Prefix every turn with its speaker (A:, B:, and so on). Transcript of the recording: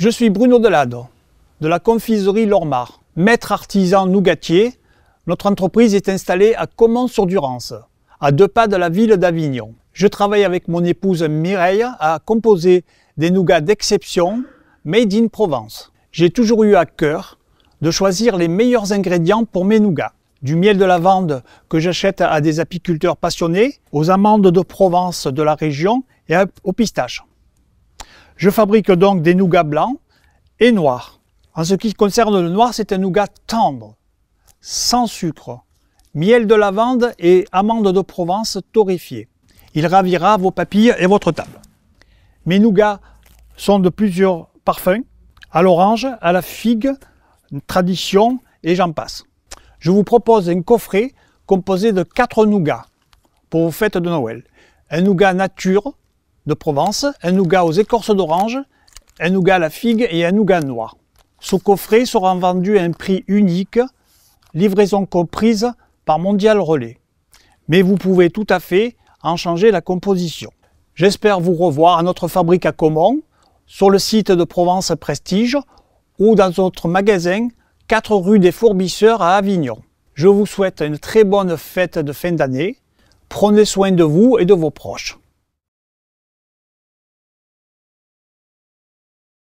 A: Je suis Bruno Delade, de la confiserie Lormar, maître artisan nougatier. Notre entreprise est installée à Comont-sur-Durance, à deux pas de la ville d'Avignon. Je travaille avec mon épouse Mireille à composer des nougats d'exception made in Provence. J'ai toujours eu à cœur de choisir les meilleurs ingrédients pour mes nougats. Du miel de lavande que j'achète à des apiculteurs passionnés, aux amandes de Provence de la région et aux pistaches. Je fabrique donc des nougats blancs et noirs. En ce qui concerne le noir, c'est un nougat tendre, sans sucre, miel de lavande et amandes de Provence torréfiées. Il ravira vos papilles et votre table. Mes nougats sont de plusieurs parfums, à l'orange, à la figue, tradition et j'en passe. Je vous propose un coffret composé de quatre nougats pour vos fêtes de Noël. Un nougat nature de Provence, un nougat aux écorces d'orange, un nougat à la figue et un nougat noir. Ce coffret sera vendu à un prix unique, livraison comprise par Mondial Relais. Mais vous pouvez tout à fait en changer la composition. J'espère vous revoir à notre fabrique à Comont, sur le site de Provence Prestige ou dans notre magasin 4 rue des Fourbisseurs à Avignon. Je vous souhaite une très bonne fête de fin d'année. Prenez soin de vous et de vos proches.